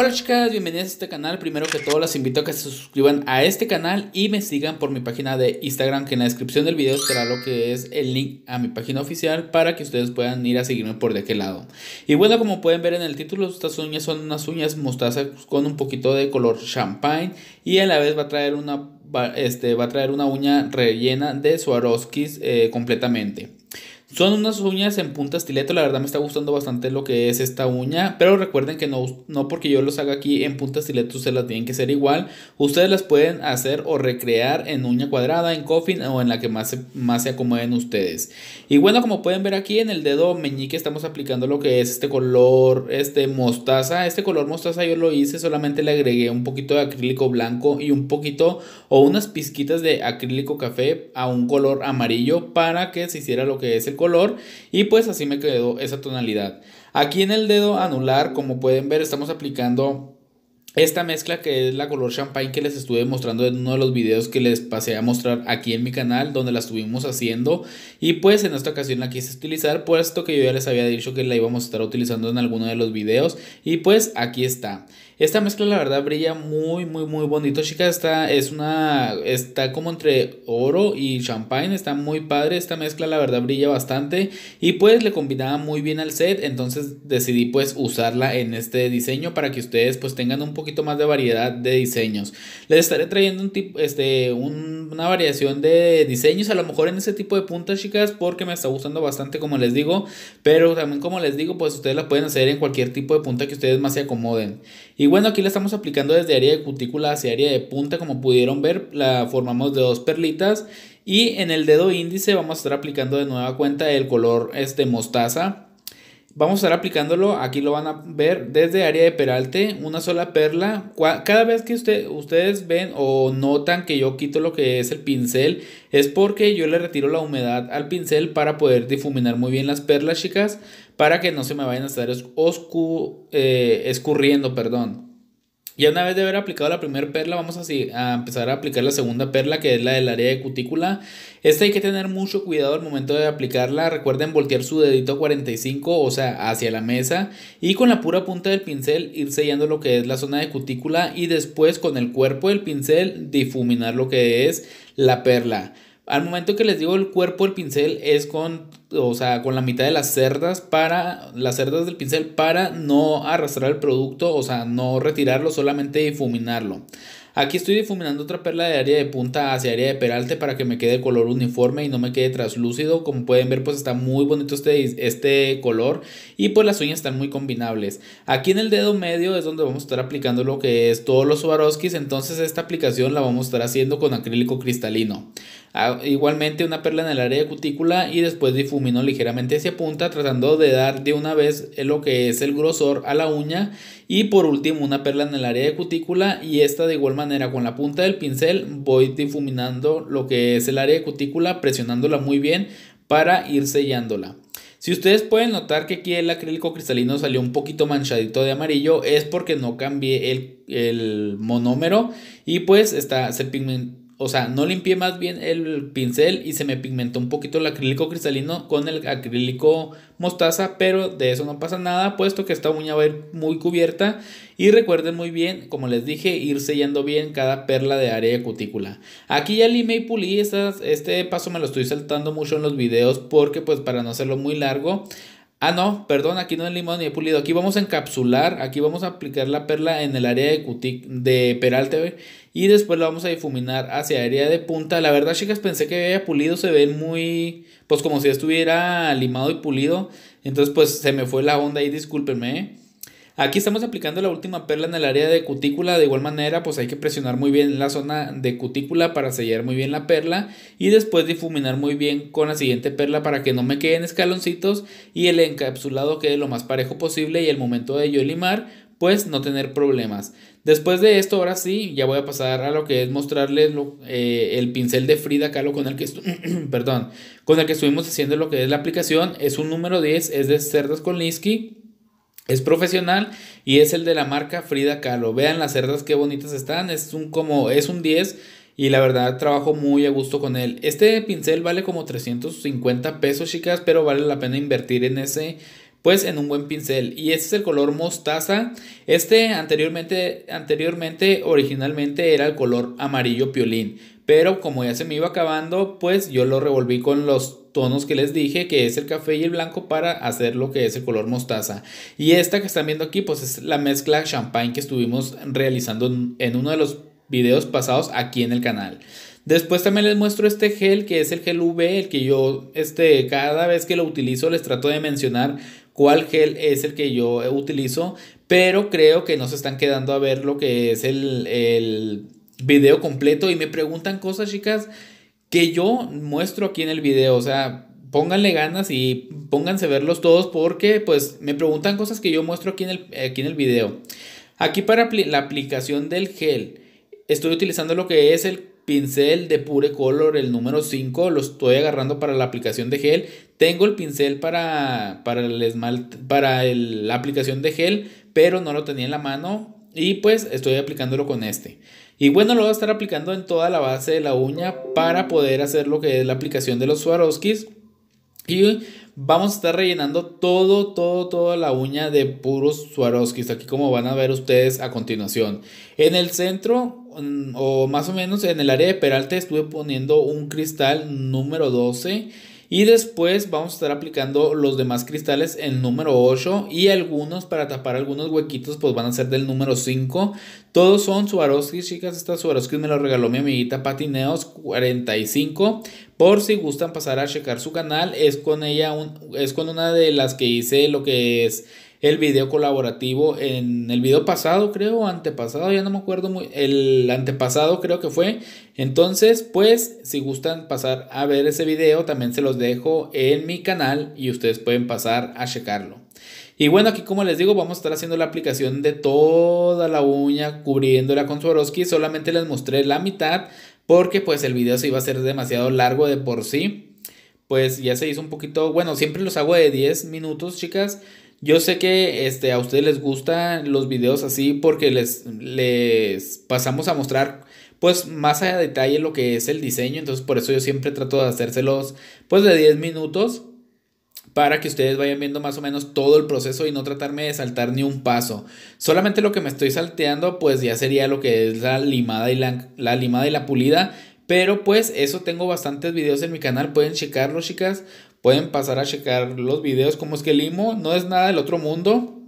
Hola chicas, bienvenidas a este canal. Primero que todo, las invito a que se suscriban a este canal y me sigan por mi página de Instagram, que en la descripción del video estará lo que es el link a mi página oficial para que ustedes puedan ir a seguirme por de aquel lado. Y bueno, como pueden ver en el título, estas uñas son unas uñas mostaza con un poquito de color champagne y a la vez va a traer una, este, a traer una uña rellena de Swarovskis eh, completamente. Son unas uñas en punta estileto, la verdad me está gustando bastante lo que es esta uña, pero recuerden que no, no porque yo los haga aquí en punta estileto se las tienen que hacer igual, ustedes las pueden hacer o recrear en uña cuadrada, en coffin o en la que más se, más se acomoden ustedes. Y bueno, como pueden ver aquí en el dedo meñique estamos aplicando lo que es este color este mostaza, este color mostaza yo lo hice, solamente le agregué un poquito de acrílico blanco y un poquito o unas pizquitas de acrílico café a un color amarillo para que se hiciera lo que es el color y pues así me quedó esa tonalidad. Aquí en el dedo anular, como pueden ver, estamos aplicando esta mezcla que es la color champagne que les estuve mostrando en uno de los videos que les pasé a mostrar aquí en mi canal donde la estuvimos haciendo y pues en esta ocasión la quise utilizar puesto que yo ya les había dicho que la íbamos a estar utilizando en alguno de los videos y pues aquí está. Esta mezcla, la verdad, brilla muy, muy, muy bonito, chicas. Está, es una, está como entre oro y champagne. Está muy padre. Esta mezcla, la verdad, brilla bastante. Y pues le combinaba muy bien al set. Entonces decidí pues usarla en este diseño para que ustedes pues tengan un poquito más de variedad de diseños. Les estaré trayendo un tipo, este, una variación de diseños. A lo mejor en ese tipo de puntas, chicas, porque me está gustando bastante, como les digo. Pero también, como les digo, pues ustedes la pueden hacer en cualquier tipo de punta que ustedes más se acomoden. Y y bueno, aquí la estamos aplicando desde área de cutícula hacia área de punta, como pudieron ver, la formamos de dos perlitas y en el dedo índice vamos a estar aplicando de nueva cuenta el color este mostaza Vamos a estar aplicándolo, aquí lo van a ver desde área de peralte, una sola perla. Cada vez que ustedes ven o notan que yo quito lo que es el pincel, es porque yo le retiro la humedad al pincel para poder difuminar muy bien las perlas, chicas, para que no se me vayan a estar eh, escurriendo, perdón. Y una vez de haber aplicado la primera perla, vamos a empezar a aplicar la segunda perla, que es la del área de cutícula. Esta hay que tener mucho cuidado al momento de aplicarla. Recuerden voltear su dedito 45, o sea, hacia la mesa, y con la pura punta del pincel ir sellando lo que es la zona de cutícula y después con el cuerpo del pincel difuminar lo que es la perla. Al momento que les digo el cuerpo del pincel es con o sea, con la mitad de las cerdas para, las cerdas del pincel para no arrastrar el producto, o sea, no retirarlo, solamente difuminarlo. Aquí estoy difuminando otra perla de área de punta hacia área de peralte para que me quede color uniforme y no me quede traslúcido. Como pueden ver pues está muy bonito este, este color y pues las uñas están muy combinables. Aquí en el dedo medio es donde vamos a estar aplicando lo que es todos los Swarovskis. Entonces esta aplicación la vamos a estar haciendo con acrílico cristalino. Ah, igualmente una perla en el área de cutícula y después difumino ligeramente hacia punta tratando de dar de una vez lo que es el grosor a la uña y por último una perla en el área de cutícula y esta de igual manera con la punta del pincel voy difuminando lo que es el área de cutícula presionándola muy bien para ir sellándola. Si ustedes pueden notar que aquí el acrílico cristalino salió un poquito manchadito de amarillo es porque no cambié el, el monómero y pues está, se pigmentó o sea, no limpié más bien el pincel y se me pigmentó un poquito el acrílico cristalino con el acrílico mostaza, pero de eso no pasa nada, puesto que esta uña va a ir muy cubierta y recuerden muy bien, como les dije, ir sellando bien cada perla de área de cutícula. Aquí ya limé y pulí, este paso me lo estoy saltando mucho en los videos porque pues para no hacerlo muy largo, Ah, no, perdón, aquí no es limado ni he pulido. Aquí vamos a encapsular, aquí vamos a aplicar la perla en el área de, cutic, de peralte y después la vamos a difuminar hacia área de punta. La verdad, chicas, pensé que había pulido, se ve muy, pues como si estuviera limado y pulido. Entonces, pues se me fue la onda y discúlpenme. Aquí estamos aplicando la última perla en el área de cutícula. De igual manera, pues hay que presionar muy bien la zona de cutícula para sellar muy bien la perla. Y después difuminar muy bien con la siguiente perla para que no me queden escaloncitos y el encapsulado quede lo más parejo posible. Y el momento de yo limar, pues no tener problemas. Después de esto, ahora sí, ya voy a pasar a lo que es mostrarles lo, eh, el pincel de Frida Kahlo con el que con que estuvimos haciendo lo que es la aplicación. Es un número 10, es de Cerdas con Linsky. Es profesional y es el de la marca Frida Kahlo. Vean las cerdas qué bonitas están. Es un como es un 10 y la verdad trabajo muy a gusto con él. Este pincel vale como 350 pesos, chicas, pero vale la pena invertir en ese pues en un buen pincel y este es el color mostaza. Este anteriormente anteriormente originalmente era el color amarillo piolín, pero como ya se me iba acabando, pues yo lo revolví con los tonos que les dije, que es el café y el blanco, para hacer lo que es el color mostaza. Y esta que están viendo aquí, pues es la mezcla champagne que estuvimos realizando en uno de los videos pasados aquí en el canal. Después también les muestro este gel que es el gel V el que yo este, cada vez que lo utilizo les trato de mencionar cuál gel es el que yo utilizo, pero creo que no se están quedando a ver lo que es el, el video completo y me preguntan cosas chicas que yo muestro aquí en el video. O sea, pónganle ganas y pónganse a verlos todos porque pues me preguntan cosas que yo muestro aquí en el, aquí en el video. Aquí para la aplicación del gel estoy utilizando lo que es el pincel de Pure Color, el número 5, lo estoy agarrando para la aplicación de gel. Tengo el pincel para, para el esmalte, para la aplicación de gel, pero no lo tenía en la mano y pues estoy aplicándolo con este. Y bueno, lo voy a estar aplicando en toda la base de la uña para poder hacer lo que es la aplicación de los Swarovskis. Y vamos a estar rellenando todo, todo, toda la uña de puros Swarovskis. Aquí como van a ver ustedes a continuación. En el centro, mm, o más o menos en el área de Peralta, estuve poniendo un cristal número 12 y después vamos a estar aplicando los demás cristales en número 8 y algunos para tapar algunos huequitos pues van a ser del número 5. Todos son Swarovski, chicas. Estas Swarovski me lo regaló mi amiguita Patineos 45. Por si gustan pasar a checar su canal, es con ella, un, es con una de las que hice lo que es el video colaborativo en el video pasado, creo, antepasado, ya no me acuerdo muy, el antepasado creo que fue. Entonces, pues, si gustan pasar a ver ese video, también se los dejo en mi canal y ustedes pueden pasar a checarlo. Y bueno, aquí como les digo, vamos a estar haciendo la aplicación de toda la uña, cubriéndola con Swarovski. Solamente les mostré la mitad porque pues el video se iba a ser demasiado largo de por sí. Pues ya se hizo un poquito, bueno, siempre los hago de 10 minutos, chicas yo sé que este, a ustedes les gustan los videos así porque les, les pasamos a mostrar pues más a detalle lo que es el diseño. Entonces por eso yo siempre trato de hacérselos pues de 10 minutos para que ustedes vayan viendo más o menos todo el proceso y no tratarme de saltar ni un paso. Solamente lo que me estoy salteando pues ya sería lo que es la limada y la, la limada y la pulida. Pero pues eso tengo bastantes videos en mi canal, pueden checarlo chicas. Pueden pasar a checar los videos como es que limo. No es nada del otro mundo.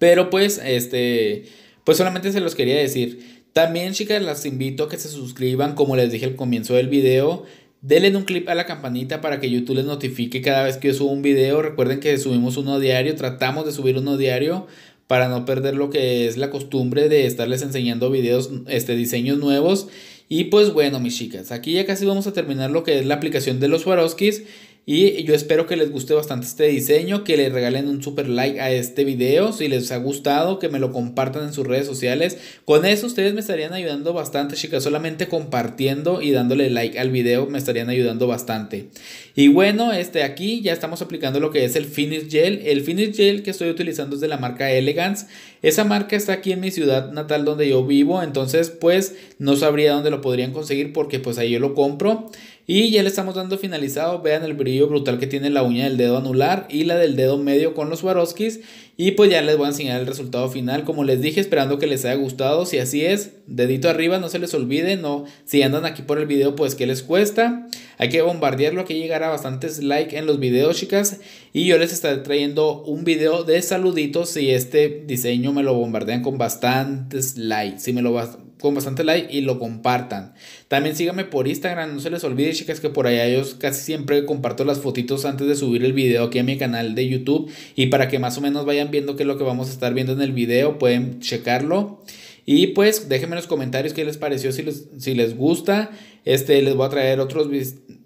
Pero pues, este, pues solamente se los quería decir. También chicas, las invito a que se suscriban, como les dije al comienzo del video. Denle un clip a la campanita para que YouTube les notifique cada vez que yo subo un video. Recuerden que subimos uno diario, tratamos de subir uno diario para no perder lo que es la costumbre de estarles enseñando videos, este, diseños nuevos. Y pues bueno, mis chicas, aquí ya casi vamos a terminar lo que es la aplicación de los Swarovskis. Y yo espero que les guste bastante este diseño, que les regalen un super like a este video si les ha gustado, que me lo compartan en sus redes sociales. Con eso ustedes me estarían ayudando bastante, chicas. Solamente compartiendo y dándole like al video me estarían ayudando bastante. Y bueno, este aquí ya estamos aplicando lo que es el Finish Gel. El Finish Gel que estoy utilizando es de la marca Elegance. Esa marca está aquí en mi ciudad natal donde yo vivo, entonces pues no sabría dónde lo podrían conseguir porque pues ahí yo lo compro. Y ya le estamos dando finalizado. Vean el brillo brutal que tiene la uña del dedo anular y la del dedo medio con los Swarovskis. Y pues ya les voy a enseñar el resultado final. Como les dije, esperando que les haya gustado. Si así es, dedito arriba, no se les olvide. No, si andan aquí por el video, pues que les cuesta. Hay que bombardearlo, hay que llegar a bastantes likes en los videos, chicas. Y yo les estaré trayendo un video de saluditos si este diseño me lo bombardean con bastantes likes. Si me lo con bastante like y lo compartan. También síganme por Instagram, no se les olvide, chicas, que por allá yo casi siempre comparto las fotitos antes de subir el video aquí a mi canal de YouTube. Y para que más o menos vayan viendo qué es lo que vamos a estar viendo en el video, pueden checarlo. Y pues déjenme en los comentarios qué les pareció, si les, gusta. Este, les voy a traer otros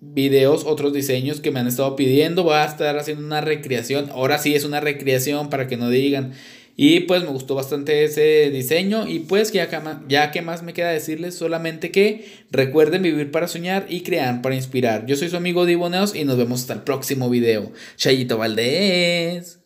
videos, otros diseños que me han estado pidiendo. Voy a estar haciendo una recreación. Ahora sí es una recreación para que no digan y pues me gustó bastante ese diseño. Y pues ya, ya que más me queda decirles, solamente que recuerden vivir para soñar y crear para inspirar. Yo soy su amigo Diboneos y nos vemos hasta el próximo video. Chayito Valdés.